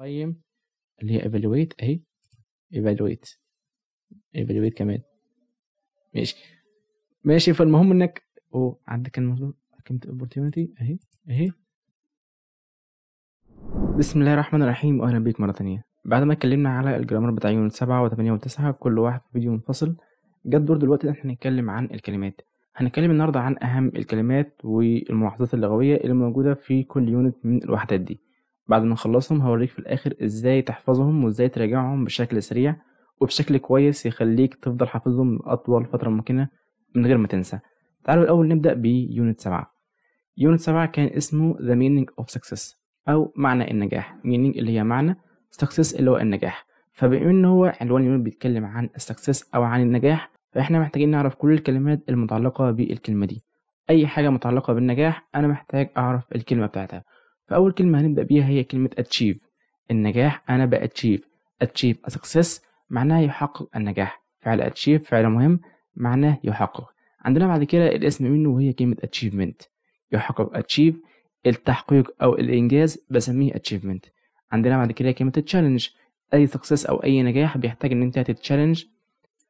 قيم طيب، اللي هي evaluate اهي evaluate evaluate كمان ماشي ماشي فالمهم انك او عندك الموضوع كلمة opportunity اهي اهي بسم الله الرحمن الرحيم واهلا بيك مرة تانية بعد ما اتكلمنا على الجرامر بتاع يونت سبعة وثمانية 9 كل واحد في فيديو منفصل جت دور دلوقتي ان احنا نتكلم عن الكلمات هنتكلم النهاردة عن أهم الكلمات والملاحظات اللغوية اللي موجودة في كل يونت من الوحدات دي بعد ما نخلصهم هوريك في الآخر إزاي تحفظهم وإزاي تراجعهم بشكل سريع وبشكل كويس يخليك تفضل حافظهم لأطول فترة ممكنة من غير ما تنسى تعالوا الأول نبدأ بيونت سبعة يونت سبعة كان اسمه The Meaning of Success أو معنى النجاح meaning اللي هي معنى سكسس اللي هو النجاح فبما إن هو عنوان اليونت بيتكلم عن السكسس أو عن النجاح فإحنا محتاجين نعرف كل الكلمات المتعلقة بالكلمة دي أي حاجة متعلقة بالنجاح أنا محتاج أعرف الكلمة بتاعتها فاول كلمه هنبدا بيها هي كلمه اتشيف النجاح انا باتشيف اتشيف سكسس معناها يحقق النجاح فعل اتشيف فعل مهم معناه يحقق عندنا بعد كده الاسم منه وهي كلمه اتشيفمنت يحقق اتشيف التحقيق او الانجاز بسميه اتشيفمنت عندنا بعد كده كلمه تشالنج اي سكسس او اي نجاح بيحتاج ان انت تتشالنج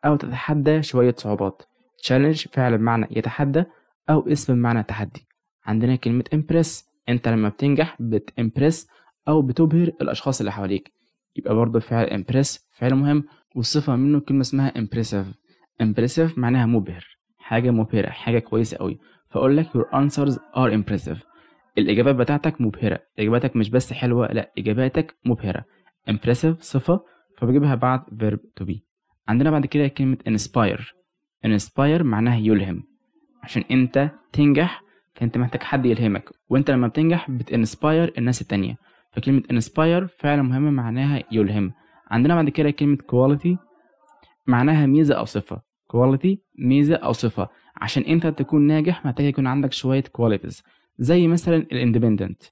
او تتحدى شويه صعوبات تشالنج فعل بمعنى يتحدى او اسم بمعنى تحدي عندنا كلمه امبرس انت لما بتنجح بتمبرس او بتبهر الاشخاص اللي حواليك يبقى برضه فعل امبرس فعل مهم والصفة منه كلمة اسمها impressive impressive معناها مبهر حاجة مبهرة حاجة كويسة قوي فأقول لك your answers are impressive الإجابات بتاعتك مبهرة إجاباتك مش بس حلوة لا إجاباتك مبهرة impressive صفة فبجيبها بعد verb to be عندنا بعد كده كلمة inspire inspire معناها يلهم عشان أنت تنجح انت محتاج حد يلهمك وانت لما بتنجح بتانسباير الناس التانية فكلمة انسباير فعلا مهمة معناها يلهم عندنا بعد كده كلمة كواليتي معناها ميزة أو صفة كواليتي ميزة أو صفة عشان انت تكون ناجح محتاج يكون عندك شوية كواليتيز زي مثلا الاندبندنت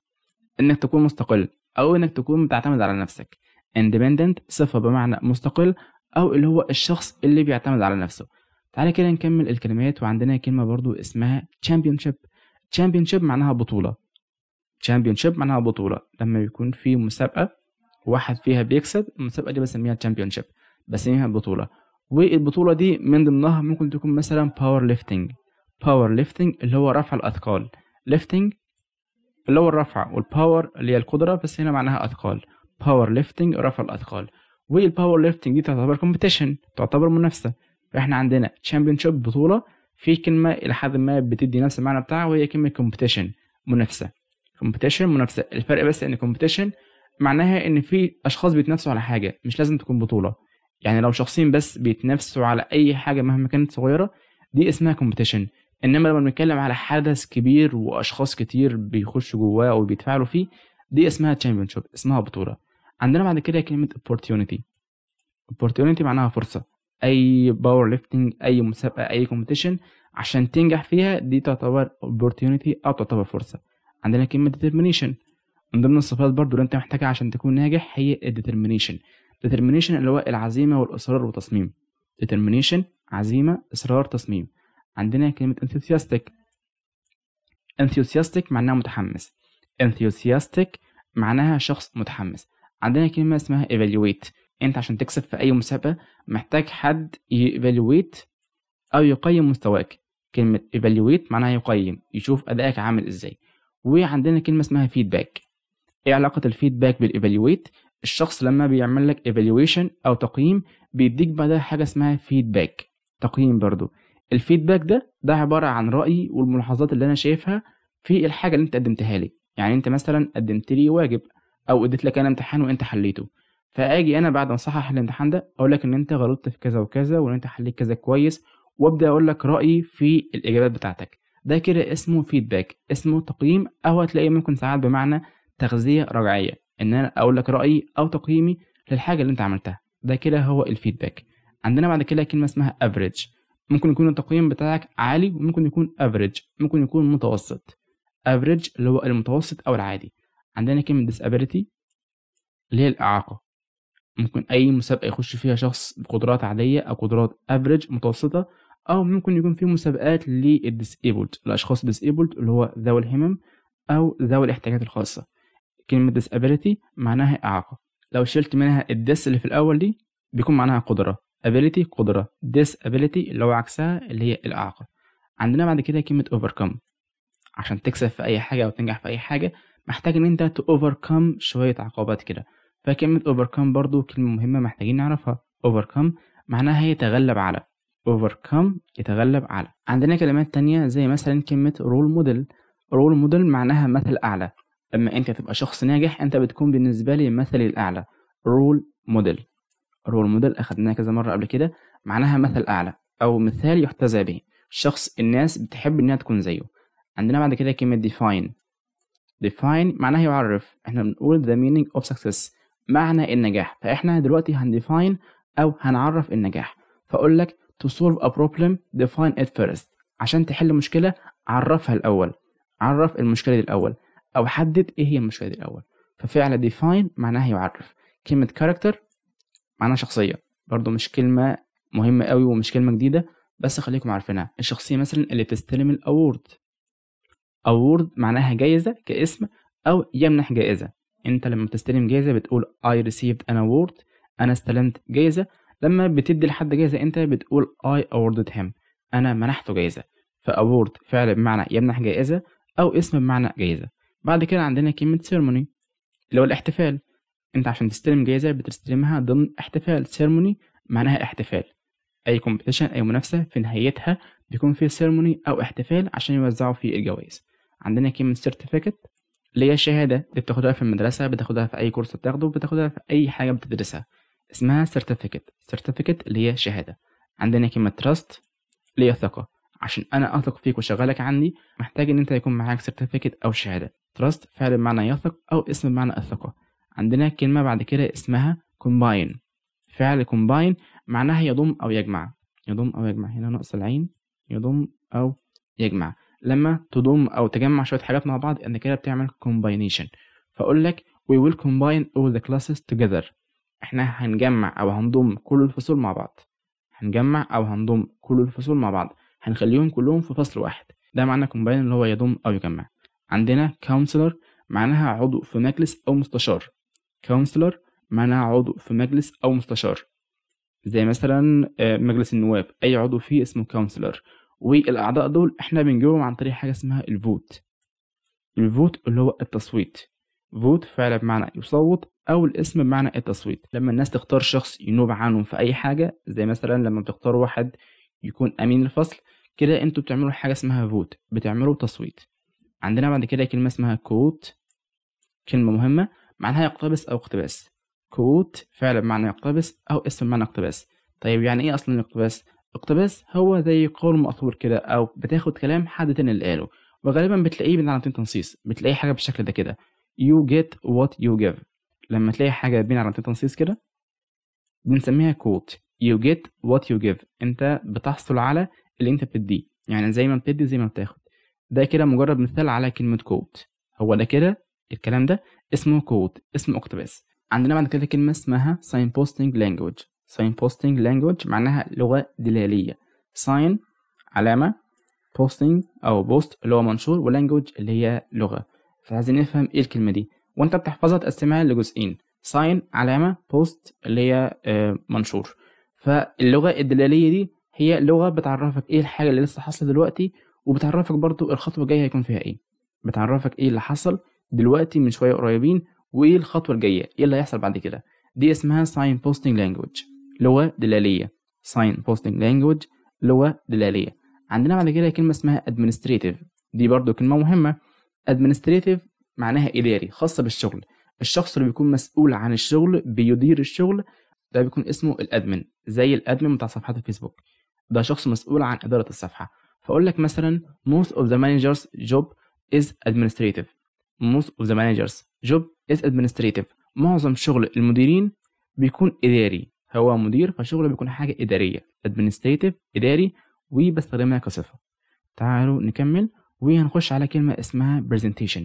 انك تكون مستقل او انك تكون بتعتمد على نفسك اندبندنت صفة بمعنى مستقل او اللي هو الشخص اللي بيعتمد على نفسه تعالى كده نكمل الكلمات وعندنا كلمة برضو اسمها championship شيب معناها بطولة شيب معناها بطولة لما بيكون في مسابقة واحد فيها بيكسب المسابقة دي بسميها شيب بسميها بطولة والبطولة دي من ضمنها ممكن تكون مثلا باور ليفتنج باور ليفتنج اللي هو رفع الأثقال ليفتنج اللي هو الرفع والباور اللي هي القدرة بس هنا معناها أثقال باور ليفتنج رفع الأثقال والباور ليفتنج دي تعتبر كومبيتيشن تعتبر منافسة فاحنا عندنا شيب بطولة في كلمة إلى حد ما بتدي نفس المعنى بتاعها وهي كلمة كومبيتيشن منافسة كومبيتيشن منافسة الفرق بس إن كومبيتيشن معناها إن في أشخاص بيتنافسوا على حاجة مش لازم تكون بطولة يعني لو شخصين بس بيتنافسوا على أي حاجة مهما كانت صغيرة دي اسمها كومبيتيشن إنما لما بنتكلم على حدث كبير وأشخاص كتير بيخشوا جواه أو بيتفاعلوا فيه دي اسمها championship اسمها بطولة عندنا بعد كده كلمة opportunity opportunity معناها فرصة اي باور ليفتنج اي مسابقه اي كومبيتيشن عشان تنجح فيها دي تعتبر opportunity او تعتبر فرصه عندنا كلمه determination من ضمن الصفات برضو اللي انت محتاجها عشان تكون ناجح هي determination determination اللي هو العزيمه والاصرار والتصميم determination عزيمه اصرار تصميم عندنا كلمه enthusiastic enthusiastic معناها متحمس enthusiastic معناها شخص متحمس عندنا كلمه اسمها evaluate انت عشان تكسب في اي مسابقه محتاج حد ييفالويت او يقيم مستواك كلمه ايفالويت معناها يقيم يشوف ادائك عامل ازاي وعندنا كلمه اسمها فيدباك ايه علاقه الفيدباك بالايفالويت الشخص لما بيعمل لك ايفالويشن او تقييم بيديك بعدها حاجه اسمها فيدباك تقييم برضو الفيدباك ده ده عباره عن رايي والملاحظات اللي انا شايفها في الحاجه اللي انت قدمتها لي يعني انت مثلا قدمت لي واجب او اديت لك انا امتحان وانت حليته فاجي انا بعد ما اصحح الامتحان ده اقول لك ان انت غلطت في كذا وكذا وان انت حليت كذا كويس وابدا اقول لك رايي في الاجابات بتاعتك ده كده اسمه فيدباك اسمه تقييم او هتلاقيه ممكن ساعات بمعنى تغذيه رجعيه ان انا اقول لك رايي او تقييمي للحاجه اللي انت عملتها ده كده هو الفيدباك عندنا بعد كده كلمه اسمها افريج ممكن يكون التقييم بتاعك عالي وممكن يكون افريج ممكن يكون متوسط افريج اللي هو المتوسط او العادي عندنا كلمه ديسابيليتي اللي هي الاعاقه ممكن أي مسابقة يخش فيها شخص بقدرات عادية أو قدرات افريج متوسطة أو ممكن يكون في مسابقات للديسيبلد الأشخاص الديسيبلد اللي هو ذوي الهمم أو ذوي الاحتياجات الخاصة كلمة disability معناها إعاقة لو شلت منها الدس اللي في الأول دي بيكون معناها قدرة ability قدرة disability اللي هو عكسها اللي هي الإعاقة عندنا بعد كده كلمة overcome عشان تكسب في أي حاجة أو تنجح في أي حاجة محتاج إن أنت ت overcome شوية عقبات كده فكلمة overcome برضو كلمة مهمة محتاجين نعرفها overcome معناها يتغلب على overcome يتغلب على عندنا كلمات تانية زي مثلا كلمة role model role model معناها مثل أعلى لما أنت تبقى شخص ناجح أنت بتكون بالنسبة لي مثلي الأعلى role model role model أخدناها كذا مرة قبل كده معناها مثل أعلى أو مثال يحتذى به شخص الناس بتحب إنها تكون زيه عندنا بعد كده كلمة define define معناها يعرف احنا بنقول the meaning of success معنى النجاح فاحنا دلوقتي هنديفاين او هنعرف النجاح فاقول لك to solve a problem define it first عشان تحل مشكله عرفها الاول عرف المشكله دي الاول او حدد ايه هي المشكله دي الاول ففعل ديفاين معناها يعرف كلمه كاركتر معناها شخصيه برضو مش كلمه مهمه قوي ومش كلمه جديده بس خليكم عارفينها الشخصيه مثلا اللي بتستلم الاورد اورد معناها جايزة كاسم أو يمنح جائزة انت لما بتستلم جايزه بتقول I received an award انا استلمت جايزه لما بتدي لحد جايزه انت بتقول I awarded him انا منحته جايزه award فعل بمعنى يمنح جائزه او اسم بمعنى جايزه بعد كده عندنا كلمه ceremony اللي هو الاحتفال انت عشان تستلم جايزه بتستلمها ضمن احتفال ceremony معناها احتفال اي كومبيتيشن اي منافسه في نهايتها بيكون في سيرموني او احتفال عشان يوزعوا فيه الجوائز عندنا كلمه سيرتيفيكت اللي هي الشهادة اللي بتاخدها في المدرسة بتاخدها في أي كورس بتاخده بتاخدها في أي حاجة بتدرسها اسمها سيرتيفيكت سيرتيفيكت اللي هي شهادة عندنا كلمة تراست اللي هي ثقة عشان أنا أثق فيك وشغلك عندي محتاج إن أنت يكون معاك سيرتيفيكت أو شهادة تراست فعل بمعنى يثق أو اسم بمعنى الثقة عندنا كلمة بعد كده اسمها كومباين فعل كومباين معناها يضم أو يجمع يضم أو يجمع هنا نقص العين يضم أو يجمع لما تضم او تجمع شويه حاجات مع بعض ان كده بتعمل combination فاقول لك we will combine all the classes together احنا هنجمع او هنضم كل الفصول مع بعض هنجمع او هنضم كل الفصول مع بعض هنخليهم كلهم في فصل واحد ده معنى combine اللي هو يضم او يجمع عندنا counselor معناها عضو في مجلس او مستشار counselor معناها عضو في مجلس او مستشار زي مثلا آه، مجلس النواب اي عضو فيه اسمه كونسلر والاعضاء دول احنا بنجيبهم عن طريق حاجه اسمها الفوت الفوت اللي هو التصويت فوت فعل بمعنى يصوت او الاسم بمعنى التصويت لما الناس تختار شخص ينوب عنهم في اي حاجه زي مثلا لما بتختار واحد يكون امين الفصل كده انتوا بتعملوا حاجه اسمها فوت بتعملوا تصويت عندنا بعد كده كلمه اسمها كوت كلمه مهمه معناها يقتبس او اقتباس كوت فعل بمعنى يقتبس او اسم بمعنى اقتباس طيب يعني ايه اصلا الاقتباس اقتباس هو زي قول مأثور كده أو بتاخد كلام حد تاني اللي قاله وغالبا بتلاقيه بين علامتين تنصيص بتلاقي حاجة بالشكل ده كده you get what you give لما تلاقي حاجة بين علامتين تنصيص كده بنسميها quote you get what you give انت بتحصل على اللي انت بتديه يعني زي ما بتدي زي ما بتاخد ده كده مجرد مثال على كلمة quote هو ده كده الكلام ده اسمه quote اسمه اقتباس عندنا بعد كده كلمة اسمها signposting language sign posting language معناها لغة دلالية sign علامة posting أو post اللي هو منشور ولانجوج اللي هي لغة فعايزين نفهم إيه الكلمة دي وأنت بتحفظها تقسمها لجزئين sign علامة post اللي هي آه، منشور فاللغة الدلالية دي هي لغة بتعرفك إيه الحاجة اللي لسه حاصلة دلوقتي وبتعرفك برضو الخطوة الجاية هيكون فيها إيه بتعرفك إيه اللي حصل دلوقتي من شوية قريبين وإيه الخطوة الجاية إيه اللي هيحصل بعد كده دي اسمها sign posting language لغة دلالية Sign Posting Language لغة دلالية عندنا بعد كده كلمة اسمها administrative دي برضو كلمة مهمة administrative معناها إداري خاصة بالشغل الشخص اللي بيكون مسؤول عن الشغل بيدير الشغل ده بيكون اسمه الادمن زي الادمن بتاع صفحات الفيسبوك ده شخص مسؤول عن إدارة الصفحة فأقول لك مثلا most of the managers job is administrative most of the managers job is administrative معظم شغل المديرين بيكون إداري هو مدير فشغله بيكون حاجة إدارية administrative إداري وبستخدمها كصفة تعالوا نكمل وهنخش على كلمة اسمها presentation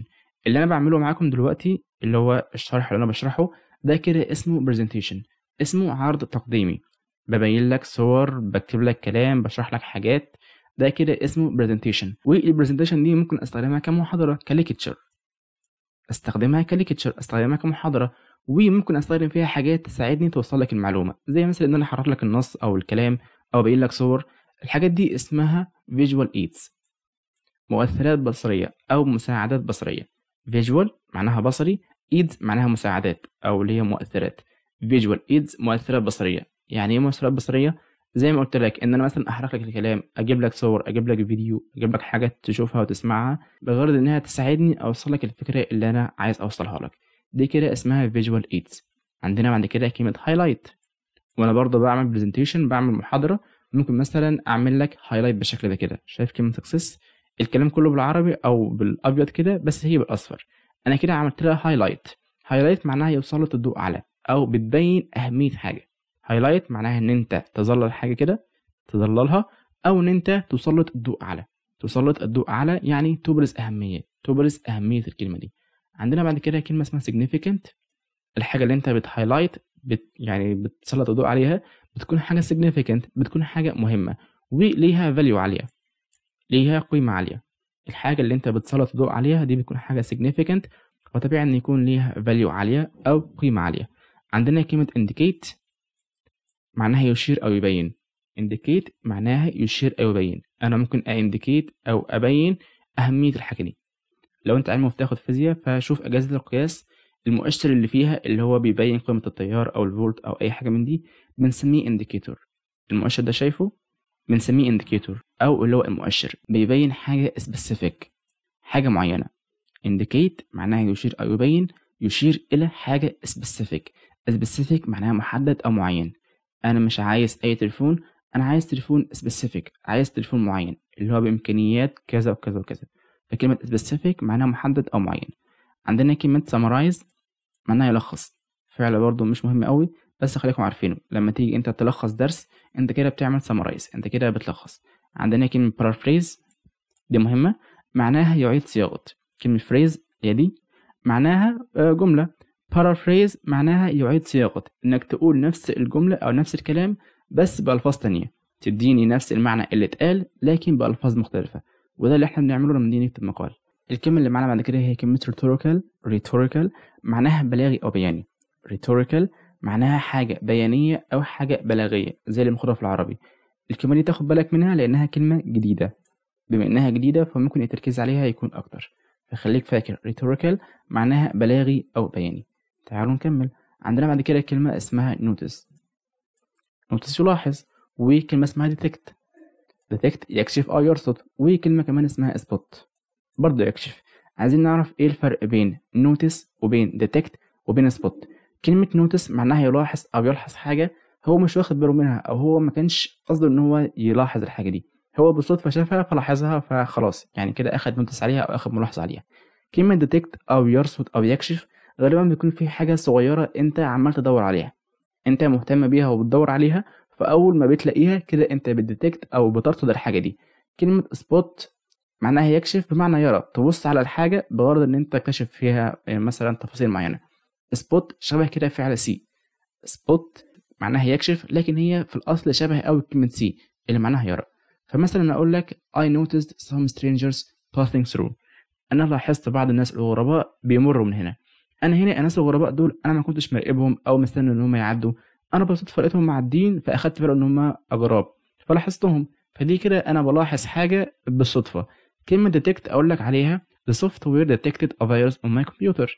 اللي أنا بعمله معاكم دلوقتي اللي هو الشرح اللي أنا بشرحه ده كده اسمه presentation اسمه عرض تقديمي ببين لك صور بكتب لك كلام بشرح لك حاجات ده كده اسمه presentation والبرزنتيشن دي ممكن استخدمها كمحاضرة كليكتشر استخدمها كليكتشر استخدمها كمحاضرة وممكن استخدم فيها حاجات تساعدني توصل لك المعلومه زي مثلا ان انا احرر لك النص او الكلام او ابين لك صور الحاجات دي اسمها فيجوال ايدز مؤثرات بصريه او مساعدات بصريه فيجوال معناها بصري ايدز معناها مساعدات او اللي هي مؤثرات فيجوال ايدز مؤثرات بصريه يعني ايه مؤثرات بصريه زي ما قلت لك ان انا مثلا احرك لك الكلام اجيب لك صور اجيب لك فيديو اجيب لك حاجات تشوفها وتسمعها بغرض انها تساعدني اوصل لك الفكره اللي انا عايز اوصلها لك دي كده اسمها فيجوال ايدز عندنا بعد كده كلمه هايلايت وانا برضه بعمل برزنتيشن بعمل محاضره ممكن مثلا اعمل لك هايلايت بالشكل ده كده شايف كلمه سكسس الكلام كله بالعربي او بالابيض كده بس هي بالاصفر انا كده عملت لها هايلايت هايلايت معناها يوصلت الضوء على او بتبين اهميه حاجه هايلايت معناها ان انت تظلل حاجه كده تظللها او ان انت تسلط الضوء على تسلط الضوء على يعني تبرز اهميه تبرز اهميه الكلمه دي عندنا بعد كده كلمه اسمها significant الحاجه اللي انت بتهايلايت بت يعني بتسلط الضوء عليها بتكون حاجه significant بتكون حاجه مهمه وليها value عاليه ليها قيمه عاليه الحاجه اللي انت بتسلط الضوء عليها دي بتكون حاجه significant وطبيعي ان يكون ليها value عاليه او قيمه عاليه عندنا كلمه indicate معناها يشير او يبين indicate معناها يشير او يبين انا ممكن أ indicate او ابين اهميه الحاجه دي لو انت علمه بتاخد فيزياء فشوف اجهزة القياس المؤشر اللي فيها اللي هو بيبين قيمة التيار او الفولت او اي حاجة من دي بنسميه انديكيتور المؤشر ده شايفه بنسميه انديكيتور او اللي هو المؤشر بيبين حاجة سبيسيفيك حاجة معينة indicate معناها يشير او يبين يشير الى حاجة سبيسيفيك سبيسيفيك معناها محدد او معين انا مش عايز اي تليفون انا عايز تليفون سبيسيفيك عايز تليفون معين اللي هو بامكانيات كذا وكذا وكذا فكلمة specific معناها محدد أو معين عندنا كلمة summarize معناها يلخص فعل برضو مش مهم قوي بس خليكم عارفينه لما تيجي انت تلخص درس انت كده بتعمل summarize انت كده بتلخص عندنا كلمة paraphrase دي مهمة معناها يعيد صياغة كلمة phrase هي دي معناها آه، جملة paraphrase معناها يعيد صياغة انك تقول نفس الجملة او نفس الكلام بس بألفاظ تانية تديني نفس المعنى اللي اتقال لكن بألفاظ مختلفة وده اللي احنا بنعمله لما نيجي نكتب مقال الكلمه اللي معانا بعد كده هي كلمه rhetorical rhetorical معناها بلاغي او بياني rhetorical معناها حاجه بيانيه او حاجه بلاغيه زي اللي بناخدها في العربي الكلمه دي تاخد بالك منها لانها كلمه جديده بما انها جديده فممكن التركيز عليها يكون اكتر فخليك فاكر rhetorical معناها بلاغي او بياني تعالوا نكمل عندنا بعد كده كلمه اسمها notice notice يلاحظ وكلمه اسمها detect ديتكت يكشف أو آه، يرصد وكلمة كمان اسمها سبوت برضه يكشف عايزين نعرف إيه الفرق بين نوتس وبين ديتكت وبين سبوت كلمة نوتس معناها يلاحظ أو يلحظ حاجة هو مش واخد باله منها أو هو ما كانش قصده إن هو يلاحظ الحاجة دي هو بالصدفة شافها فلاحظها فخلاص يعني كده أخد نوتس عليها أو أخد ملاحظة عليها كلمة ديتكت أو يرصد أو يكشف غالبا بيكون في حاجة صغيرة أنت عمال تدور عليها أنت مهتم بيها وبتدور عليها فاول ما بتلاقيها كده انت بتديتكت او بترصد الحاجه دي كلمه سبوت معناها يكشف بمعنى يرى تبص على الحاجه بغرض ان انت تكتشف فيها آه، مثلا تفاصيل معينه سبوت شبه كده فعل سي سبوت معناها يكشف لكن هي في الاصل شبه قوي كلمه سي اللي معناها يرى فمثلا اقول لك I noticed some strangers passing through انا لاحظت بعض الناس الغرباء بيمروا من هنا انا هنا الناس الغرباء دول انا ما كنتش مراقبهم او مستني ان هم يعدوا انا بصيت لقيتهم الدين فاخدت بالي ان هم اجراب فلاحظتهم فدي كده انا بلاحظ حاجه بالصدفه كلمه ديتكت اقول لك عليها the software detected a virus on my computer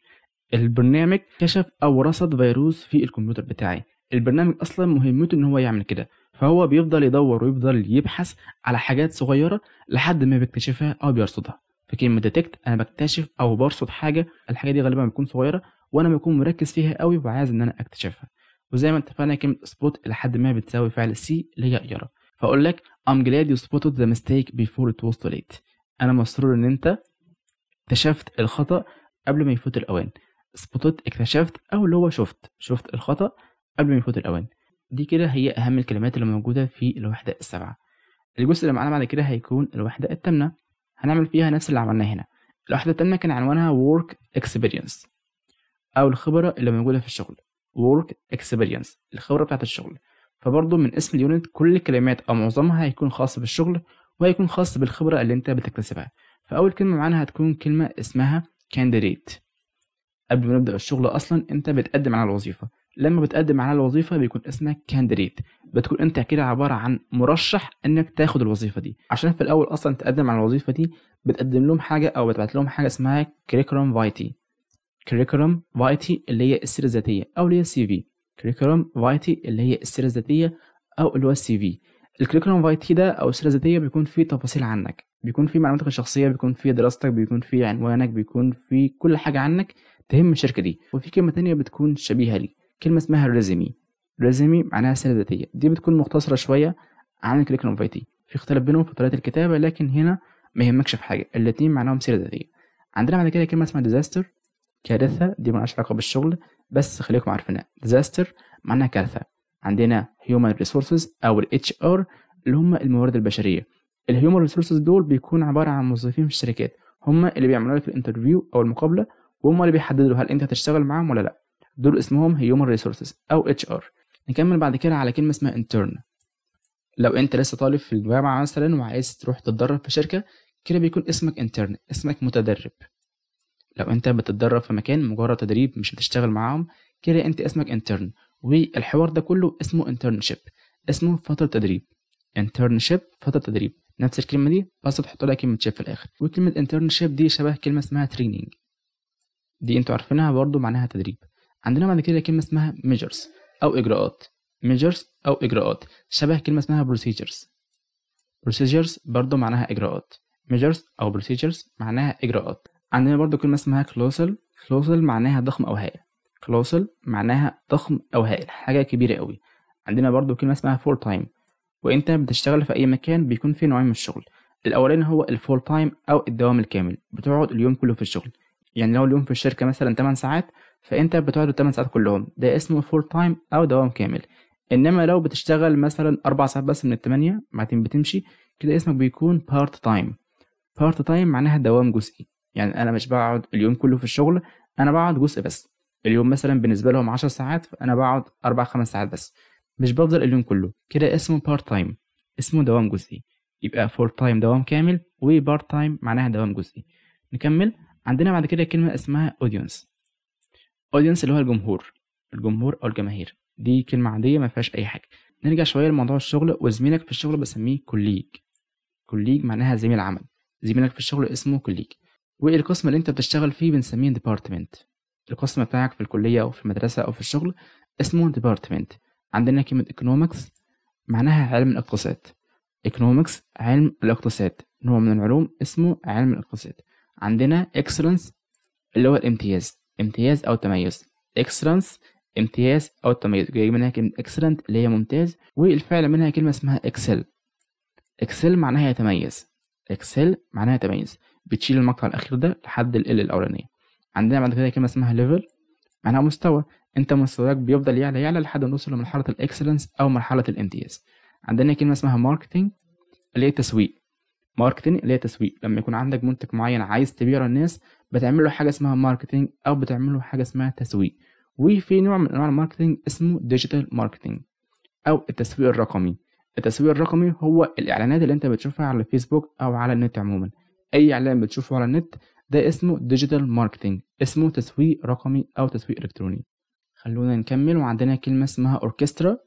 البرنامج كشف او رصد فيروس في الكمبيوتر بتاعي البرنامج اصلا مهمته ان هو يعمل كده فهو بيفضل يدور ويفضل يبحث على حاجات صغيره لحد ما بيكتشفها او بيرصدها فكلمه ديتكت انا بكتشف او برصد حاجه الحاجه دي غالبا بتكون صغيره وانا بكون مركز فيها قوي وعايز ان انا اكتشفها وزي ما اتفقنا كلمة إلى لحد ما بتساوي فعل سي اللي هي يرى فأقول لك I'm glad you spotted the mistake before it was too late أنا مسرور إن أنت اكتشفت الخطأ قبل ما يفوت الأوان سبوتت اكتشفت أو اللي هو شفت شفت الخطأ قبل ما يفوت الأوان دي كده هي أهم الكلمات اللي موجودة في الوحدة السابعة الجزء اللي معانا بعد كده هيكون الوحدة التامنة هنعمل فيها نفس اللي عملناه هنا الوحدة التامنة كان عنوانها work experience أو الخبرة اللي موجودة في الشغل work اكسبيرينس الخبره بتاعت الشغل فبرضه من اسم اليونت كل الكلمات او معظمها هيكون خاص بالشغل وهيكون خاص بالخبره اللي انت بتكتسبها فاول كلمه معانا هتكون كلمه اسمها كانديديت قبل ما نبدا الشغل اصلا انت بتقدم على الوظيفه لما بتقدم على الوظيفه بيكون اسمك كانديديت بتكون انت كده عباره عن مرشح انك تاخد الوظيفه دي عشان في الاول اصلا تقدم على الوظيفه دي بتقدم لهم حاجه او بتبعت لهم حاجه اسمها كريكولم فايتي curriculum vitae اللي هي السيره الذاتيه او اللي هي السي في curriculum vitae اللي هي السيره الذاتيه او اللي هو السي في الكريكولوم فايتي ده او السيره الذاتيه بيكون فيه تفاصيل عنك بيكون فيه معلوماتك الشخصيه بيكون فيه دراستك بيكون فيه عنوانك بيكون فيه كل حاجه عنك تهم الشركه دي وفي كلمه تانية بتكون شبيهه لي كلمه اسمها الريزمي الريزمي معناها سيره ذاتيه دي بتكون مختصره شويه عن الكريكولوم فايتي في اختلاف بينهم في طريقه الكتابه لكن هنا ما يهمكش في حاجه الاتنين معناهم سيره ذاتيه عندنا بعد كده كلمه اسمها ديزاستر كارثه دي مالهاش علاقه بالشغل بس خليكم عارفينها ديزاستر معناها كارثه عندنا هيومن ريسورسز او ال ار اللي هم الموارد البشريه الهيومن ريسورسز دول بيكون عباره عن موظفين في الشركات هم اللي بيعملوا لك الانترفيو او المقابله وهم اللي بيحددوا هل انت هتشتغل معاهم ولا لا دول اسمهم هيومن ريسورسز او اتش ار نكمل بعد كده على كلمه اسمها انترن لو انت لسه طالب في الجامعه مثلا وعايز تروح تتدرب في شركه كده بيكون اسمك انترن اسمك متدرب لو انت بتتدرب في مكان مجرد تدريب مش بتشتغل معاهم كده انت اسمك انترن والحوار ده كله اسمه انترنشيب اسمه فترة تدريب انترنشيب فترة تدريب نفس الكلمة دي بس تحط لها كلمة شيب في الآخر وكلمة انترنشيب دي شبه كلمة اسمها تريننج دي انتوا عارفينها برضو معناها تدريب عندنا بعد كده كلمة اسمها ميجرز أو إجراءات ميجرز أو إجراءات شبه كلمة اسمها بروسيجرز بروسيجرز برضو معناها إجراءات measures أو procedures معناها إجراءات عندنا برضو كلمة اسمها كلوسل كلوسل معناها ضخم أو هائل كلوسل معناها ضخم أو هائل حاجة كبيرة قوي عندنا برضو كلمة اسمها فول تايم وانت بتشتغل في اي مكان بيكون في نوعين من الشغل الاولاني هو الفول تايم او الدوام الكامل بتقعد اليوم كله في الشغل يعني لو اليوم في الشركه مثلا 8 ساعات فانت بتقعد 8 ساعات كلهم ده اسمه فول تايم او دوام كامل انما لو بتشتغل مثلا 4 ساعات بس من الثمانية بعدين بتمشي كده اسمك بيكون بارت تايم بارت تايم معناها دوام جزئي يعني انا مش بقعد اليوم كله في الشغل انا بقعد جزء بس اليوم مثلا بالنسبه لهم 10 ساعات فانا بقعد 4 5 ساعات بس مش بفضل اليوم كله كده اسمه بارت تايم اسمه دوام جزئي يبقى فول تايم دوام كامل وبارت تايم معناها دوام جزئي نكمل عندنا بعد كده كلمه اسمها اودينس اودينس اللي هو الجمهور الجمهور او الجماهير دي كلمه عاديه ما فيهاش اي حاجه نرجع شويه لموضوع الشغل وزميلك في الشغل بسميه كوليج كوليج معناها زميل عمل زميلك في الشغل اسمه كوليج والقسم اللي انت بتشتغل فيه بنسميه ديبارتمنت القسم بتاعك في الكليه او في المدرسه او في الشغل اسمه ديبارتمنت عندنا كلمه ايكونومكس معناها علم الاقتصاد ايكونومكس علم الاقتصاد نوع من العلوم اسمه علم الاقتصاد عندنا اكسلنس اللي هو الامتياز امتياز او تميز اكسلنس امتياز او تميز جاي منها كلمه اكسلنت اللي هي ممتاز والفعل منها كلمه اسمها اكسل اكسل معناها يتميز اكسل معناها تميز بتشيل المقطع الاخير ده لحد ال ال الاولانيه عندنا بعد كده كلمه اسمها ليفل معناها مستوى انت مستواك بيفضل يعلى يعلى لحد ما توصل لمرحله الاكسلنس او مرحله الامتياز عندنا كلمه اسمها ماركتنج اللي هي تسويق ماركتنج اللي هي تسويق لما يكون عندك منتج معين عايز تبيعه للناس بتعمل له حاجه اسمها ماركتنج او بتعمل له حاجه اسمها تسويق وفي نوع من انواع الماركتنج اسمه ديجيتال ماركتنج او التسويق الرقمي التسويق الرقمي هو الاعلانات اللي انت بتشوفها على الفيسبوك او على النت عموما اي اعلان بتشوفه على النت ده اسمه ديجيتال ماركتنج اسمه تسويق رقمي او تسويق الكتروني خلونا نكمل وعندنا كلمه اسمها اوركسترا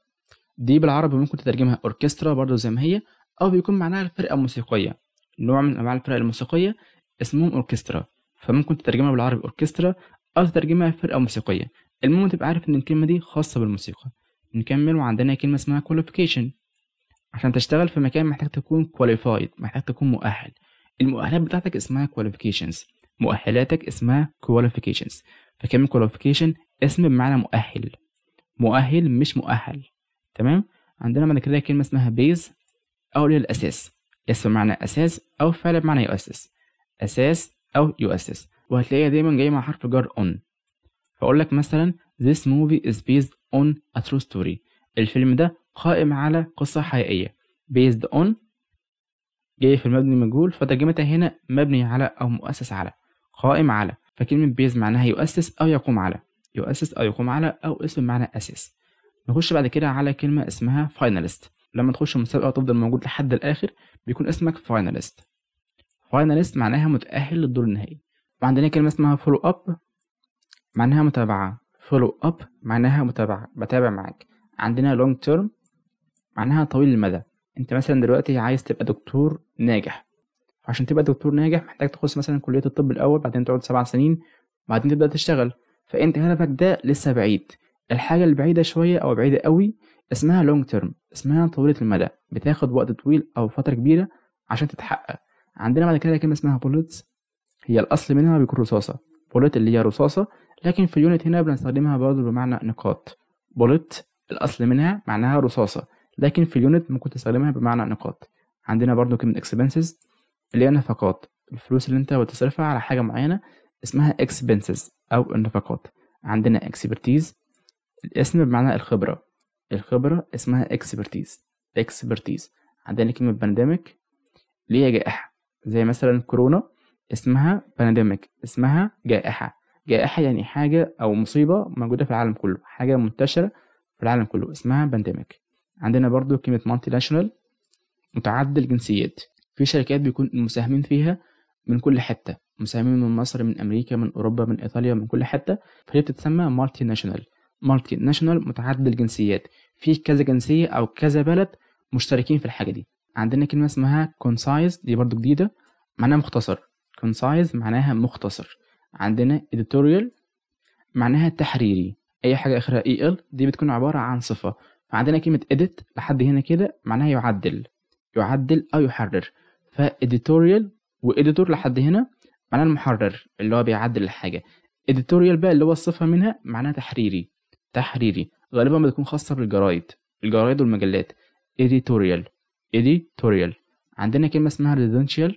دي بالعربي ممكن تترجمها اوركسترا برضو زي ما هي او بيكون معناها فرقه موسيقيه نوع من انواع الفرق الموسيقيه اسمهم اوركسترا فممكن تترجمها بالعربي اوركسترا او تترجمها فرقه موسيقيه المهم تبقى عارف ان الكلمه دي خاصه بالموسيقى نكمل وعندنا كلمه اسمها كواليفيكيشن عشان تشتغل في مكان محتاج تكون كواليفايد محتاج تكون مؤهل المؤهلات بتاعتك اسمها qualifications مؤهلاتك اسمها qualifications فكلمة qualification اسم بمعنى مؤهل مؤهل مش مؤهل تمام عندنا بعد كده كلمة اسمها base أو للأساس اسم بمعنى أساس أو فعل بمعنى يؤسس أساس أو يؤسس وهتلاقيها دايما جاية مع حرف جر on فأقول لك مثلا this movie is based on a true story الفيلم ده قائم على قصة حقيقية based on جاي في المبني مجهول فترجمتها هنا مبني على أو مؤسس على قائم على فكلمة بيز معناها يؤسس أو يقوم على يؤسس أو يقوم على أو اسم معنى أسس نخش بعد كده على كلمة اسمها فاينالست لما تخش مسابقة وتفضل موجود لحد الآخر بيكون اسمك فاينالست فاينالست معناها متأهل للدور النهائي وعندنا كلمة اسمها فولو أب معناها متابعة فولو أب معناها متابعة بتابع معاك عندنا لونج تيرم معناها طويل المدى انت مثلا دلوقتي عايز تبقى دكتور ناجح عشان تبقى دكتور ناجح محتاج تخش مثلا كليه الطب الاول بعدين تقعد سبع سنين بعدين تبدا تشتغل فانت هدفك ده لسه بعيد الحاجه البعيده شويه او بعيده قوي اسمها لونج تيرم اسمها طويله المدى بتاخد وقت طويل او فتره كبيره عشان تتحقق عندنا بعد كده كلمه اسمها بولتس هي الاصل منها بيكون رصاصه بولت اللي هي رصاصه لكن في اليونت هنا بنستخدمها برضه بمعنى نقاط بولت الاصل منها معناها رصاصه لكن في اليونت ممكن تستخدمها بمعنى نقاط عندنا برضو كلمة expenses اللي هي نفقات الفلوس اللي انت بتصرفها على حاجة معينة اسمها expenses أو النفقات عندنا expertise الاسم بمعنى الخبرة الخبرة اسمها expertise expertise عندنا كلمة pandemic اللي هي جائحة زي مثلا كورونا اسمها pandemic اسمها جائحة جائحة يعني حاجة أو مصيبة موجودة في العالم كله حاجة منتشرة في العالم كله اسمها بانديميك عندنا برضو كلمة مالتي ناشونال متعدد الجنسيات في شركات بيكون المساهمين فيها من كل حتة مساهمين من مصر من أمريكا من أوروبا من إيطاليا من كل حتة فهي بتتسمى مالتي ناشونال مالتي ناشونال متعدد الجنسيات في كذا جنسية أو كذا بلد مشتركين في الحاجة دي عندنا كلمة اسمها concise دي برضو جديدة معناها مختصر concise معناها مختصر عندنا editorial معناها تحريري أي حاجة آخرها ال e دي بتكون عبارة عن صفة فعندنا كلمة edit لحد هنا كده معناها يعدل يعدل أو يحرر فeditorial editorial و editor لحد هنا معناها المحرر اللي هو بيعدل الحاجة editorial بقى اللي هو الصفة منها معناها تحريري تحريري غالبا بتكون خاصة بالجرايد الجرايد والمجلات editorial editorial عندنا كلمة اسمها residential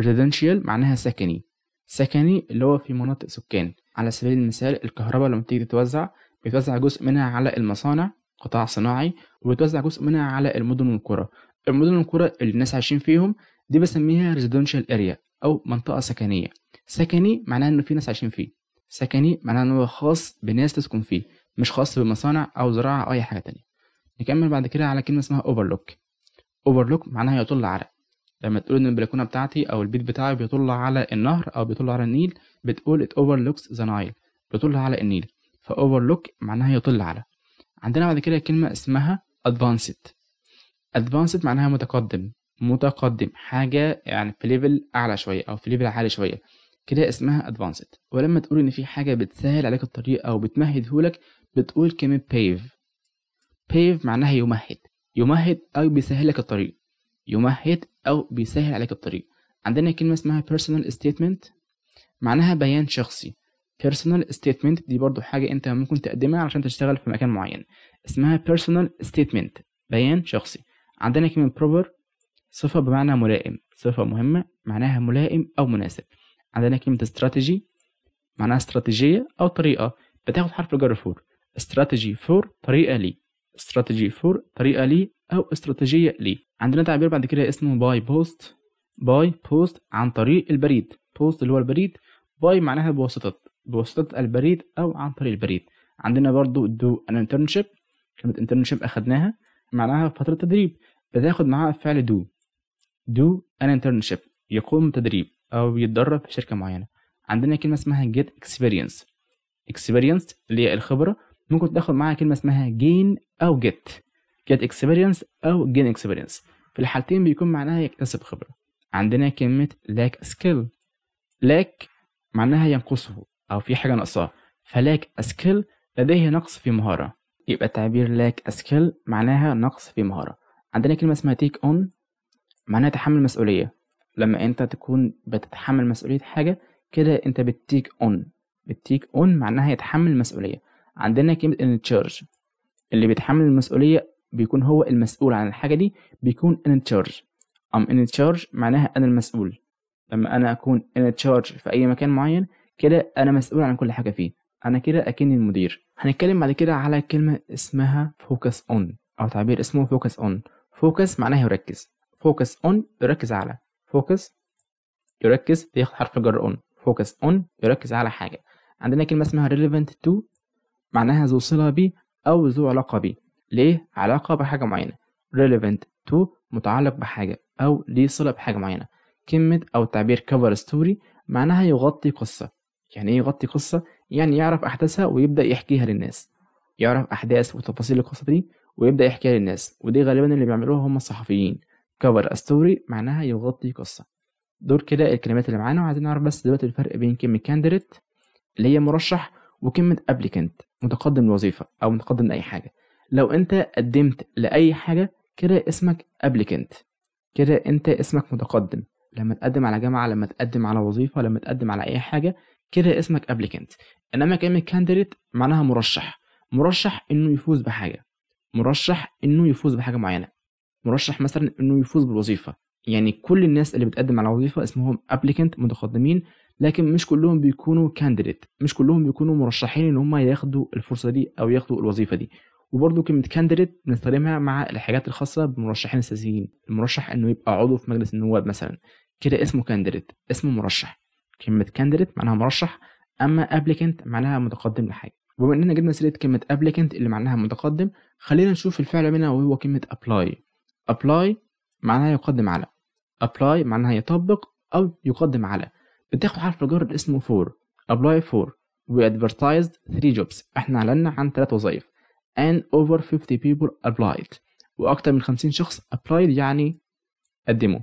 residential معناها سكني سكني اللي هو في مناطق سكان على سبيل المثال الكهرباء لما تيجي تتوزع بيتوزع جزء منها على المصانع قطاع صناعي وبتوزع جزء منها على المدن والقرى المدن والقرى اللي الناس عايشين فيهم دي بسميها ريزيدنشال اريا او منطقه سكنيه سكني معناها ان في ناس عايشين فيه سكني معناها ان هو خاص بناس تسكن فيه مش خاص بمصانع او زراعه او اي حاجه تانية نكمل بعد كده على كلمه اسمها اوفرلوك اوفرلوك معناها يطل على لما تقول ان البلكونه بتاعتي او البيت بتاعي بيطل على النهر او بيطل على النيل بتقول ات اوفرلوكس ذا نايل بيطل على النيل فاوفرلوك معناها يطل على عندنا بعد كده كلمة اسمها advanced advanced معناها متقدم متقدم حاجة يعني في ليفل أعلى شوية أو في ليفل عالي شوية كده اسمها advanced ولما تقول إن في حاجة بتسهل عليك الطريق أو بتمهدهولك بتقول كلمة pave pave معناها يمهد يمهد أو بيسهلك الطريق يمهد أو بيسهل عليك الطريق عندنا كلمة اسمها personal statement معناها بيان شخصي بيرسونال ستيتمنت دي برضو حاجه انت ممكن تقدمها عشان تشتغل في مكان معين اسمها بيرسونال ستيتمنت بيان شخصي عندنا كلمه بروبر صفه بمعنى ملائم صفه مهمه معناها ملائم او مناسب عندنا كلمه استراتيجي معناها استراتيجيه او طريقه بتاخد حرف الجر فور استراتيجي فور طريقه لي استراتيجي فور طريقه لي او استراتيجيه لي عندنا تعبير بعد كده اسمه باي بوست باي بوست عن طريق البريد بوست اللي هو البريد باي معناها بواسطه بواسطة البريد أو عن طريق البريد عندنا برضو do an internship كلمة internship أخدناها معناها فترة تدريب بتاخد معاها فعل do do an internship يقوم تدريب أو يتدرب في شركة معينة عندنا كلمة اسمها get experience experience اللي هي الخبرة ممكن تاخد معاها كلمة اسمها gain أو get get experience أو gain experience في الحالتين بيكون معناها يكتسب خبرة عندنا كلمة lack skill lack معناها ينقصه أو في حاجة ناقصة فلاك أسكيل لديه نقص في مهارة يبقى تعبير لاك أسكيل معناها نقص في مهارة عندنا كلمة اسمها تيك أون معناها تحمل مسؤولية لما أنت تكون بتتحمل مسؤولية حاجة كده أنت بتيك أون بتيك أون معناها يتحمل مسؤولية عندنا كلمة إن تشارج اللي بيتحمل المسؤولية بيكون هو المسؤول عن الحاجة دي بيكون إن تشارج أم إن تشارج معناها أنا المسؤول لما أنا أكون إن تشارج في أي مكان معين كده أنا مسؤول عن كل حاجة فيه أنا كده أكني المدير هنتكلم بعد كده على كلمة اسمها فوكس أون أو تعبير اسمه فوكس أون فوكس معناها يركز فوكس أون يركز على فوكس يركز بياخد حرف الجر أون فوكس أون يركز على حاجة عندنا كلمة اسمها relevant to معناها ذو صلة بي أو ذو علاقة بي ليه علاقة بحاجة معينة relevant to متعلق بحاجة أو ليه صلة بحاجة معينة كلمة أو تعبير cover story معناها يغطي قصة يعني إيه يغطي قصة؟ يعني يعرف أحداثها ويبدأ يحكيها للناس يعرف أحداث وتفاصيل القصة دي ويبدأ يحكيها للناس ودي غالبا اللي بيعملوها هم الصحفيين كفر أستوري معناها يغطي قصة دول كده الكلمات اللي معانا وعايزين نعرف بس دلوقتي الفرق بين كلمة كانديريت اللي هي مرشح وكلمة ابليكنت متقدم لوظيفة أو متقدم لأي حاجة لو أنت قدمت لأي حاجة كده اسمك ابليكنت كده أنت اسمك متقدم لما تقدم على جامعة لما تقدم على وظيفة لما تقدم على أي حاجة كده اسمك ابليكنت انما كلمه كانديديت معناها مرشح مرشح انه يفوز بحاجه مرشح انه يفوز بحاجه معينه مرشح مثلا انه يفوز بالوظيفه يعني كل الناس اللي بتقدم على وظيفه اسمهم ابليكنت متقدمين لكن مش كلهم بيكونوا كانديديت مش كلهم بيكونوا مرشحين ان هم ياخدوا الفرصه دي او ياخدوا الوظيفه دي وبرضه كلمة كانديديت بنستخدمها مع الحاجات الخاصة بالمرشحين السياسيين المرشح انه يبقى عضو في مجلس النواب مثلا كده اسمه كانديديت اسمه مرشح كلمه كانديديت معناها مرشح اما ابليكنت معناها متقدم لحاجه وبما اننا جبنا سيره كلمه ابليكنت اللي معناها متقدم خلينا نشوف الفعل منها وهو كلمه ابلاي ابلاي معناها يقدم على ابلاي معناها يطبق او يقدم على بتاخد حرف الجر اسمه فور ابلاي فور we advertised 3 jobs احنا اعلنا عن ثلاث وظائف and over 50 people applied واكثر من 50 شخص applied يعني قدموا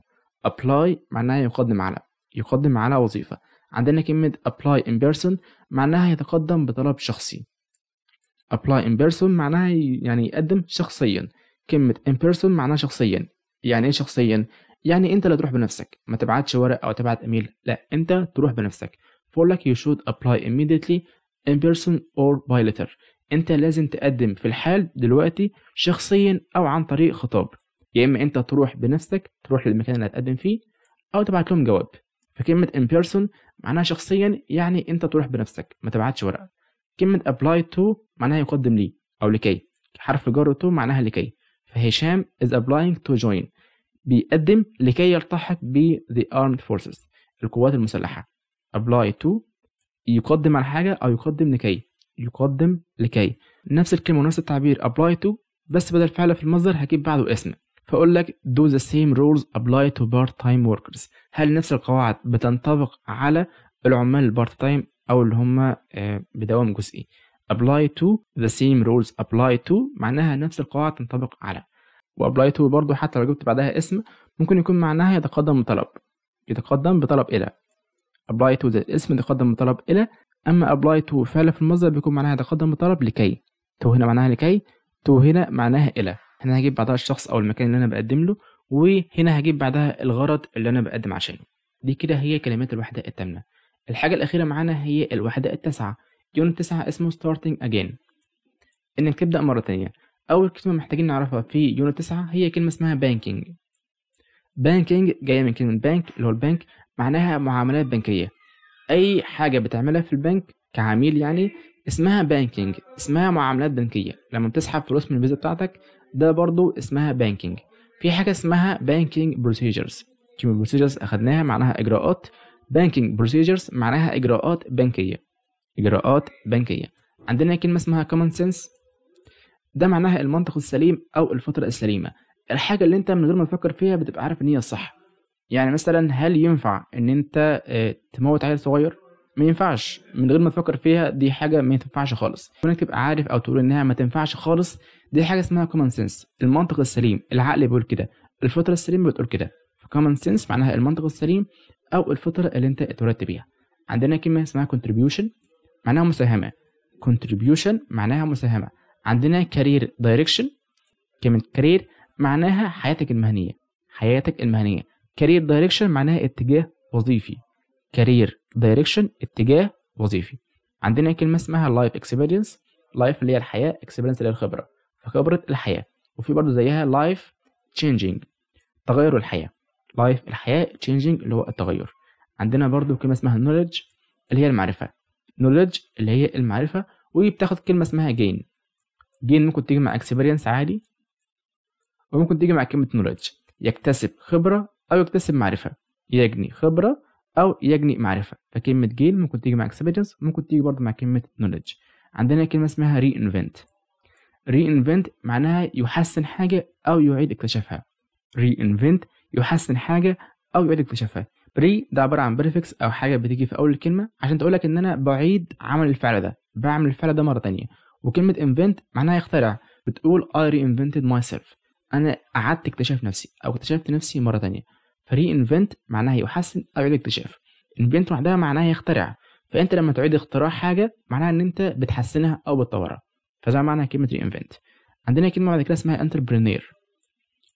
apply معناها يقدم على يقدم على وظيفة عندنا كلمة apply in person معناها يتقدم بطلب شخصي apply in person معناها يعني يقدم شخصيا كلمة in person معناها شخصيا يعني ايه شخصيا؟ يعني انت اللي تروح بنفسك ما تبعتش ورق او تبعت ايميل لا انت تروح بنفسك for لك you should apply immediately in person or by letter انت لازم تقدم في الحال دلوقتي شخصيا او عن طريق خطاب يا اما انت تروح بنفسك تروح للمكان اللي هتقدم فيه او تبعت لهم جواب فكلمه ان بيرسون معناها شخصيا يعني انت تروح بنفسك ما تبعتش ورقه كلمه ابلاي تو معناها يقدم لي او لكي حرف جر تو معناها لكي فهشام is applying to join بيقدم لكي يلتحق ب the armed forces القوات المسلحه apply to يقدم على حاجه او يقدم لكي يقدم لكي نفس الكلمه ونفس التعبير apply to بس بدل فعل في المصدر هجيب بعده اسم فاقول لك do the same rules apply to part-time workers هل نفس القواعد بتنطبق على العمال البارت تايم او اللي هم آه، بدوام جزئي apply to the same rules apply to معناها نفس القواعد تنطبق على و apply to برضو حتى لو جبت بعدها اسم ممكن يكون معناها يتقدم بطلب يتقدم بطلب إلى apply to the اسم يتقدم بطلب إلى أما apply to فعل في المصدر بيكون معناها يتقدم بطلب لكي تو هنا معناها لكي تو هنا معناها إلى هنا هجيب بعدها الشخص او المكان اللي انا بقدم له وهنا هجيب بعدها الغرض اللي انا بقدم عشانه دي كده هي كلمات الوحده الثامنه الحاجه الاخيره معانا هي الوحده التاسعه يونت 9 اسمه starting again انك تبدا مره تانية اول كلمه محتاجين نعرفها في يونت 9 هي كلمه اسمها banking banking جايه من كلمه بانك اللي هو البنك معناها معاملات بنكيه اي حاجه بتعملها في البنك كعميل يعني اسمها بانكينج اسمها معاملات بنكيه لما بتسحب فلوس من الفيزا بتاعتك ده برضو اسمها بانكينج في حاجه اسمها بانكينج بروسيجرز كلمة بروسيجرز اخدناها معناها اجراءات بانكينج بروسيجرز معناها اجراءات بنكيه اجراءات بنكيه عندنا كلمه اسمها كومن سنس ده معناها المنطق السليم او الفطره السليمه الحاجه اللي انت من غير ما تفكر فيها بتبقى عارف ان هي الصح يعني مثلا هل ينفع ان انت آه، تموت عيل صغير ما ينفعش من غير ما تفكر فيها دي حاجه ما تنفعش خالص انك تبقى عارف او تقول انها ما تنفعش خالص دي حاجه اسمها كومن سنس المنطق السليم العقل بيقول كده الفطره السليمه بتقول كده فكومن سنس معناها المنطق السليم او الفطره اللي انت اتولدت بيها عندنا كلمه اسمها contribution معناها مساهمه contribution معناها مساهمه عندنا كارير دايركشن كلمه كارير معناها حياتك المهنيه حياتك المهنيه كارير دايركشن معناها اتجاه وظيفي كارير دايركشن اتجاه وظيفي عندنا كلمه اسمها لايف اكسبيرينس لايف اللي هي الحياه اكسبيرينس اللي هي الخبره فكبرت الحياة وفي برضه زيها لايف تشينجينج تغير الحياة لايف الحياة تشينجينج اللي هو التغير عندنا برضه كلمة اسمها knowledge اللي هي المعرفة knowledge اللي هي المعرفة وبتاخد كلمة اسمها gain gain ممكن تيجي مع experience عادي وممكن تيجي مع كلمة knowledge يكتسب خبرة أو يكتسب معرفة يجني خبرة أو يجني معرفة فكلمة gain ممكن تيجي مع experience ممكن تيجي برضه مع كلمة knowledge عندنا كلمة اسمها انفنت reinvent معناها يحسن حاجة أو يعيد اكتشافها reinvent يحسن حاجة أو يعيد اكتشافها بري ده عبارة عن بريفكس أو حاجة بتيجي في أول الكلمة عشان تقولك إن أنا بعيد عمل الفعل ده بعمل الفعل ده مرة تانية وكلمة invent معناها يخترع بتقول I reinvented myself أنا قعدت اكتشاف نفسي أو اكتشفت نفسي مرة تانية فري انفنت معناها يحسن أو يعيد اكتشاف invent لوحدها معناها يخترع فأنت لما تعيد اختراع حاجة معناها إن أنت بتحسنها أو بتطورها فده معنى كلمة ري انفنت عندنا كلمة بعد كده اسمها انتربرينير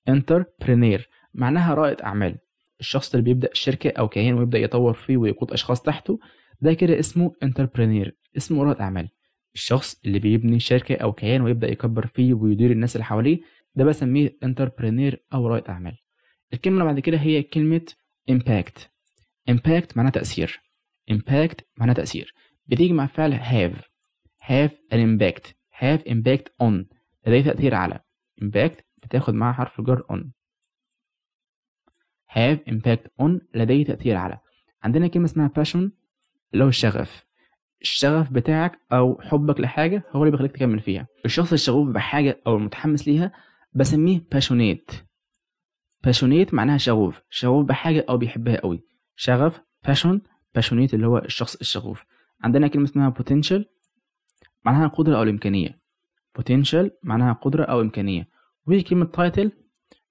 انتربرينير معناها رائد أعمال الشخص اللي بيبدأ شركة أو كيان ويبدأ يطور فيه ويقود أشخاص تحته ده كده اسمه انتربرينير اسمه رائد أعمال الشخص اللي بيبني شركة أو كيان ويبدأ يكبر فيه ويدير الناس اللي حواليه ده بسميه انتربرينير أو رائد أعمال الكلمة اللي بعد كده هي كلمة impact impact معناها تأثير impact معناها تأثير بتيجي مع فعل have have an impact have impact on لديه تأثير على impact بتاخد معاها حرف الجر on have impact on لديه تأثير على عندنا كلمة اسمها passion اللي هو الشغف الشغف بتاعك أو حبك لحاجة هو اللي بيخليك تكمل فيها الشخص الشغوف بحاجة أو المتحمس ليها بسميه passionate passionate معناها شغوف شغوف بحاجة أو بيحبها قوي شغف passion passionate اللي هو الشخص الشغوف عندنا كلمة اسمها potential معناها قدرة أو الإمكانية potential معناها قدرة أو إمكانية وهي كلمة title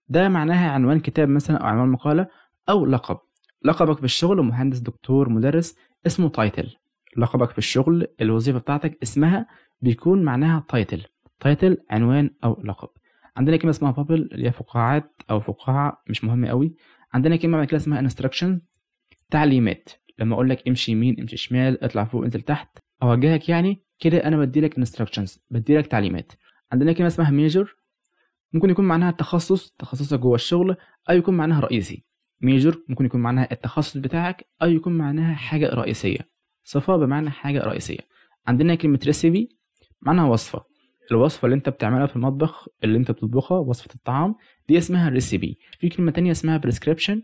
ده معناها عنوان كتاب مثلا أو عنوان مقالة أو لقب لقبك في الشغل مهندس دكتور مدرس اسمه تايتل لقبك في الشغل الوظيفة بتاعتك اسمها بيكون معناها تايتل تايتل عنوان أو لقب عندنا كلمة اسمها بابل اللي هي فقاعات أو فقاعة مش مهمة قوي عندنا كلمة بعد كده اسمها انستراكشن تعليمات لما أقول لك امشي يمين امشي شمال اطلع فوق انزل تحت أوجهك يعني كده انا بديلك انستراكشنز بديلك تعليمات عندنا كلمه اسمها ميجر ممكن يكون معناها التخصص تخصصك جوه الشغل او يكون معناها رئيسي ميجر ممكن يكون معناها التخصص بتاعك او يكون معناها حاجه رئيسيه صفه بمعنى حاجه رئيسيه عندنا كلمه ريسيبي معناها وصفه الوصفه اللي انت بتعملها في المطبخ اللي انت بتطبخها وصفه الطعام دي اسمها ريسيبي في كلمه تانية اسمها بريسكريبشن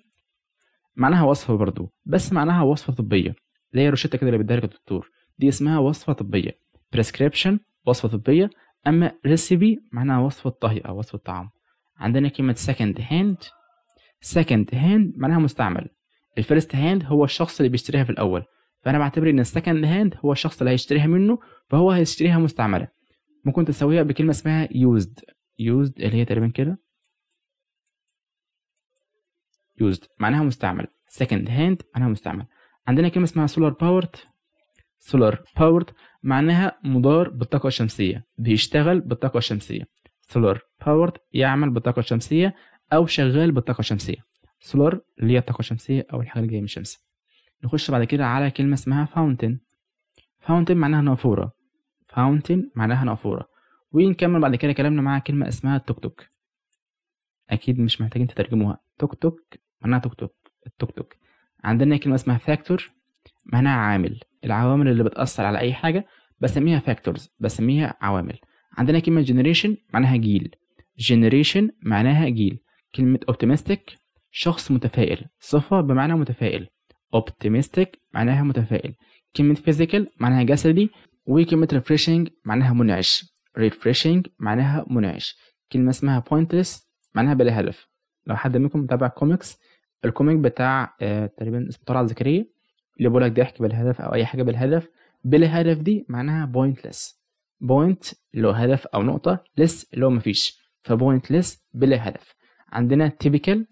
معناها وصفه برضو بس معناها وصفه طبيه اللي هي روشتة كده اللي بيديها لك الدكتور دي اسمها وصفه طبيه بريسكريبشن وصفة طبية أما ريسيبي معناها وصفة طهي أو وصفة طعام عندنا كلمة second hand second hand معناها مستعمل الفيرست هاند هو الشخص اللي بيشتريها في الأول فأنا بعتبر إن السكند هاند هو الشخص اللي هيشتريها منه فهو هيشتريها مستعملة ممكن تسويها بكلمة اسمها used used اللي هي تقريبا كده used معناها مستعمل second hand معناها مستعمل عندنا كلمة اسمها solar powered سولار باورد معناها مدار بالطاقة الشمسية بيشتغل بالطاقة الشمسية سولار باورد يعمل بالطاقة الشمسية أو شغال بالطاقة الشمسية سولار اللي هي الطاقة الشمسية أو الحاجة اللي جاية من الشمس نخش بعد كده على كلمة اسمها فاونتن فاونتن معناها نافورة فاونتن معناها نافورة ونكمل بعد كده كلامنا مع كلمة اسمها توك توك أكيد مش محتاجين تترجموها توك توك معناها توك توك التوك توك عندنا كلمة اسمها فاكتور معناها عامل العوامل اللي بتأثر على أي حاجة بسميها فاكتورز بسميها عوامل عندنا كلمة جنريشن معناها جيل جنريشن معناها جيل كلمة اوبتيمستيك شخص متفائل صفة بمعنى متفائل اوبتيمستيك معناها متفائل كلمة فيزيكال معناها جسدي وكلمة ريفريشنج معناها منعش ريفريشنج معناها منعش كلمة اسمها بوينتلس معناها بلا هدف لو حد منكم متابع كوميكس الكوميك بتاع آه، تقريبا اسمه طلعت زكريا اللي بقول لك ضحك بالهدف او اي حاجه بالهدف بلا هدف دي معناها بوينتلس بوينت اللي هو هدف او نقطه لس اللي هو مفيش فبوينتلس بلا هدف عندنا تيبيكال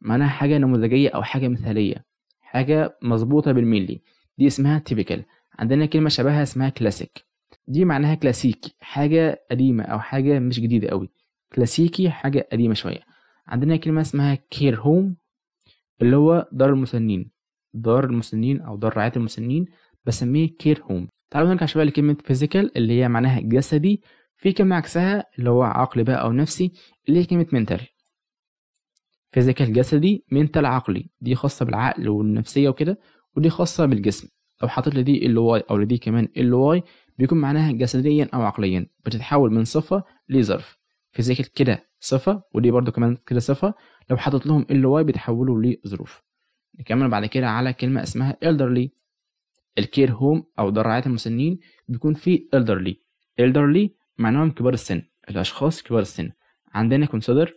معناها حاجه نموذجيه او حاجه مثاليه حاجه مظبوطه بالميلي دي اسمها تيبيكال عندنا كلمه شبهها اسمها كلاسيك دي معناها كلاسيك حاجه قديمه او حاجه مش جديده قوي كلاسيكي حاجه قديمه شويه عندنا كلمه اسمها كير هوم اللي هو دار المسنين دار المسنين او دار رعايه المسنين بسميه كير هوم تعالوا نرجع شويه لكلمه فيزيكال اللي هي معناها جسدي في كلمه عكسها اللي هو عقلي بقى او نفسي اللي هي كلمه منتال فيزيكال جسدي منتال عقلي دي خاصه بالعقل والنفسيه وكده ودي خاصه بالجسم لو حطيت لدي ال واي او لدي كمان ال واي بيكون معناها جسديا او عقليا بتتحول من صفه لظرف فيزيكال كده صفه ودي برضو كمان كده صفه لو حطيت لهم ال واي بيتحولوا لظروف نكمل بعد كده على كلمة اسمها elderly الكير هوم أو دار رعاية المسنين بيكون فيه elderly elderly معناهم كبار السن الأشخاص كبار السن عندنا consider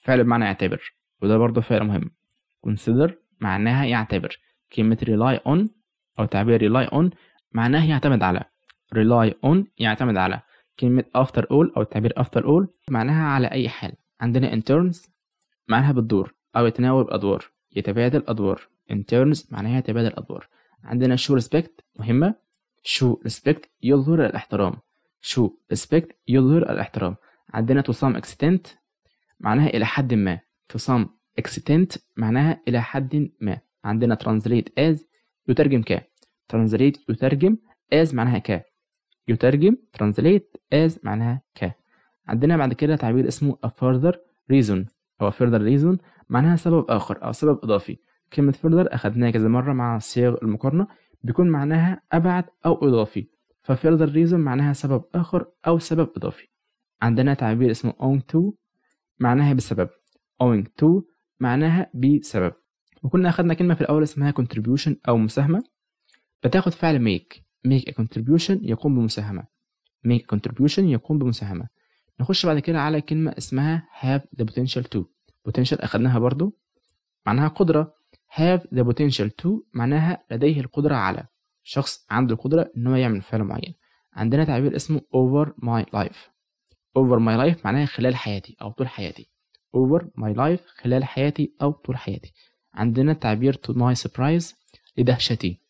فعل بمعنى يعتبر وده برضه فعل مهم consider معناها يعتبر كلمة rely on أو تعبير rely on معناها يعتمد على rely on يعتمد على كلمة after all أو التعبير after all معناها على أي حال عندنا interns معناها بتدور أو يتناول بأدوار يتبادل أدوار in معناها يتبادل أدوار عندنا show respect مهمة show respect يظهر الاحترام show respect يظهر الاحترام عندنا to some extent معناها إلى حد ما to some extent معناها إلى حد ما عندنا translate as يترجم ك translate يترجم as معناها ك يترجم translate as معناها ك عندنا بعد كده تعبير اسمه a further reason أو a further reason معناها سبب آخر أو سبب إضافي كلمة further أخدناها كذا مرة مع صيغ المقارنة بيكون معناها أبعد أو إضافي further reason معناها سبب آخر أو سبب إضافي عندنا تعبير اسمه owing to معناها بسبب owing to معناها بسبب وكنا أخدنا كلمة في الأول اسمها contribution أو مساهمة بتاخد فعل make make a contribution يقوم بمساهمة make a contribution يقوم بمساهمة نخش بعد كده على كلمة اسمها have the potential to potential أخدناها برضو معناها قدرة have the potential to معناها لديه القدرة على شخص عنده القدرة إن هو يعمل فعل معين عندنا تعبير اسمه over my life over my life معناها خلال حياتي أو طول حياتي over my life خلال حياتي أو طول حياتي عندنا تعبير to my surprise لدهشتي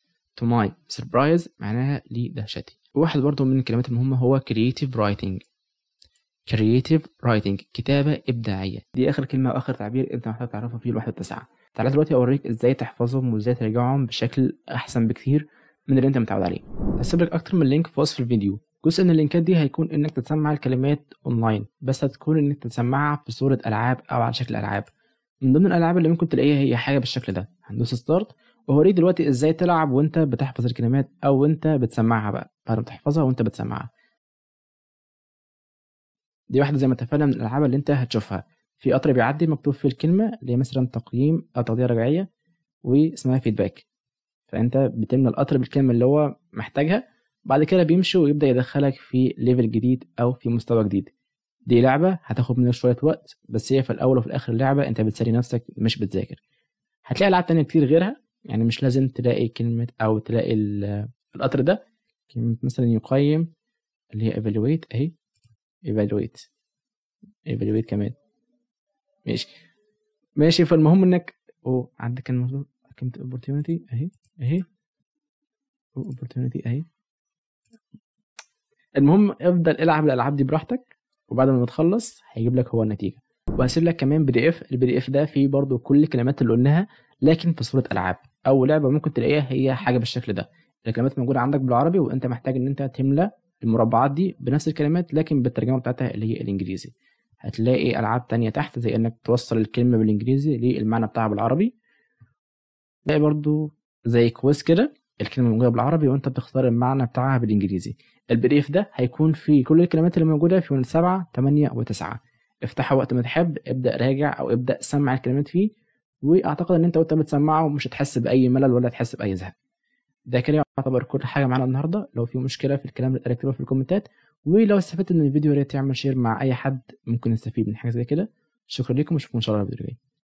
to my surprise معناها لدهشتي واحد برضو من الكلمات المهمة هو creative writing كرييتيف رايتنج كتابة إبداعية دي آخر كلمة وآخر تعبير أنت محتاج تعرفه في الواحد التسعة تعالى دلوقتي أوريك إزاي تحفظهم وإزاي تراجعهم بشكل أحسن بكتير من اللي أنت متعود عليه هسيب لك أكتر من لينك في وصف الفيديو جزء من اللينكات دي هيكون إنك تسمع الكلمات أونلاين بس هتكون إنك تسمعها في صورة ألعاب أو على شكل ألعاب من ضمن الألعاب اللي ممكن تلاقيها هي حاجة بالشكل ده هندوس ستارت وهوريك دلوقتي إزاي تلعب وأنت بتحفظ الكلمات أو وأنت بتسمعها بقى بعد ما تحفظها وأنت بتسمعها دي واحده زي ما اتفقنا من الالعاب اللي انت هتشوفها في قطر بيعدي مكتوب فيه الكلمه اللي هي مثلا تقييم او آه، تغطيه رجعيه واسمها فيدباك فانت بتملى القطر بالكلمه اللي هو محتاجها بعد كده بيمشي ويبدا يدخلك في ليفل جديد او في مستوى جديد دي لعبه هتاخد منك شويه وقت بس هي في الاول وفي الاخر لعبه انت بتسلي نفسك مش بتذاكر هتلاقي العاب تانية كتير غيرها يعني مش لازم تلاقي كلمه او تلاقي القطر ده كلمه مثلا يقيم اللي هي ايفالويت اهي ايفالويت ايفالويت كمان ماشي ماشي فالمهم انك او عندك الموضوع كلمة opportunity اهي اهي opportunity اهي المهم افضل العب الالعاب دي براحتك وبعد ما تخلص هيجيب لك هو النتيجه وهسيب لك كمان بي دي اف البي دي اف ده فيه برضو كل الكلمات اللي قلناها لكن في صوره العاب او لعبه ممكن تلاقيها هي حاجه بالشكل ده الكلمات موجوده عندك بالعربي وانت محتاج ان انت تملى المربعات دي بنفس الكلمات لكن بالترجمه بتاعتها اللي هي الانجليزي هتلاقي العاب تانية تحت زي انك توصل الكلمه بالانجليزي للمعنى بتاعها بالعربي تلاقي برضو زي كويس كده الكلمه موجوده بالعربي وانت بتختار المعنى بتاعها بالانجليزي البريف ده هيكون فيه كل الكلمات اللي موجوده في من سبعة تمانية و9 افتحه وقت ما تحب ابدا راجع او ابدا سمع الكلمات فيه واعتقد ان انت وانت بتسمعه مش هتحس باي ملل ولا هتحس باي زهق ده كده يعتبر كل حاجه معانا النهارده لو في مشكله في الكلام اللي اكتبه في الكومنتات ولو استفدت من الفيديو يا ريت تعمل شير مع اي حد ممكن يستفيد من حاجه زي كده شكرا لكم واشوفكم ان شاء الله في الفيديو الجاي